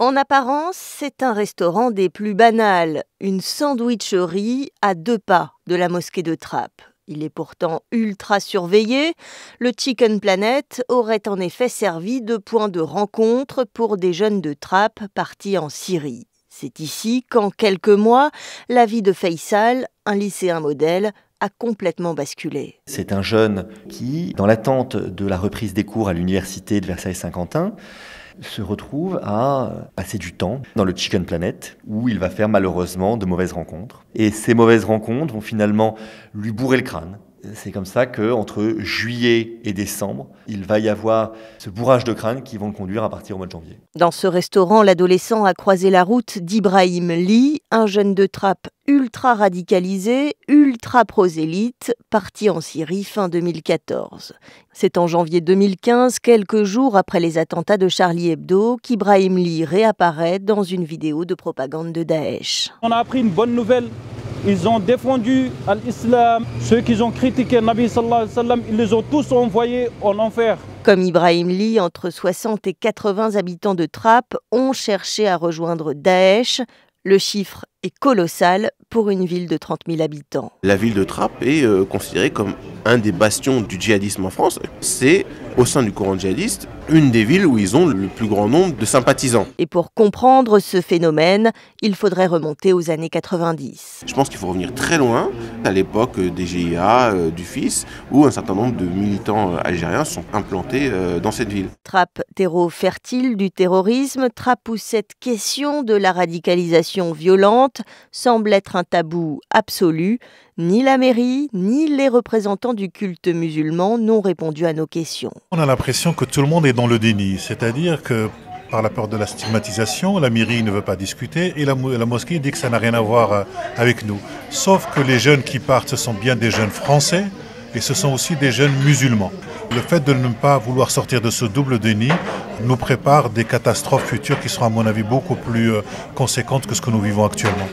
En apparence, c'est un restaurant des plus banals, une sandwicherie à deux pas de la mosquée de Trappes. Il est pourtant ultra surveillé. Le Chicken Planet aurait en effet servi de point de rencontre pour des jeunes de Trappes partis en Syrie. C'est ici qu'en quelques mois, la vie de Faisal, un lycéen modèle, a complètement basculé. C'est un jeune qui, dans l'attente de la reprise des cours à l'université de Versailles-Saint-Quentin, se retrouve à passer du temps dans le Chicken Planet, où il va faire malheureusement de mauvaises rencontres. Et ces mauvaises rencontres vont finalement lui bourrer le crâne, c'est comme ça que entre juillet et décembre, il va y avoir ce bourrage de crâne qui vont le conduire à partir au mois de janvier. Dans ce restaurant, l'adolescent a croisé la route d'Ibrahim Lee, un jeune de trappe ultra radicalisé, ultra prosélyte, parti en Syrie fin 2014. C'est en janvier 2015, quelques jours après les attentats de Charlie Hebdo, qu'Ibrahim Lee réapparaît dans une vidéo de propagande de Daesh. On a appris une bonne nouvelle ils ont défendu l'islam. Ceux qui ont critiqué Nabi sallallahu alayhi wa sallam, ils les ont tous envoyés en enfer. Comme Ibrahim Lee, entre 60 et 80 habitants de Trappe ont cherché à rejoindre Daesh. Le chiffre est colossale pour une ville de 30 000 habitants. La ville de Trappes est euh, considérée comme un des bastions du djihadisme en France. C'est, au sein du courant djihadiste, une des villes où ils ont le plus grand nombre de sympathisants. Et pour comprendre ce phénomène, il faudrait remonter aux années 90. Je pense qu'il faut revenir très loin, à l'époque euh, des GIA, euh, du FIS, où un certain nombre de militants algériens sont implantés dans cette ville. Trappe, terreau fertile du terrorisme, Trappe où cette question de la radicalisation violente semble être un tabou absolu. Ni la mairie, ni les représentants du culte musulman n'ont répondu à nos questions. On a l'impression que tout le monde est dans le déni, c'est-à-dire que par la peur de la stigmatisation, la mairie ne veut pas discuter et la, la mosquée dit que ça n'a rien à voir euh, avec nous. Sauf que les jeunes qui partent, ce sont bien des jeunes français et ce sont aussi des jeunes musulmans. Le fait de ne pas vouloir sortir de ce double déni nous prépare des catastrophes futures qui seront à mon avis beaucoup plus euh, conséquentes que ce que nous vivons actuellement.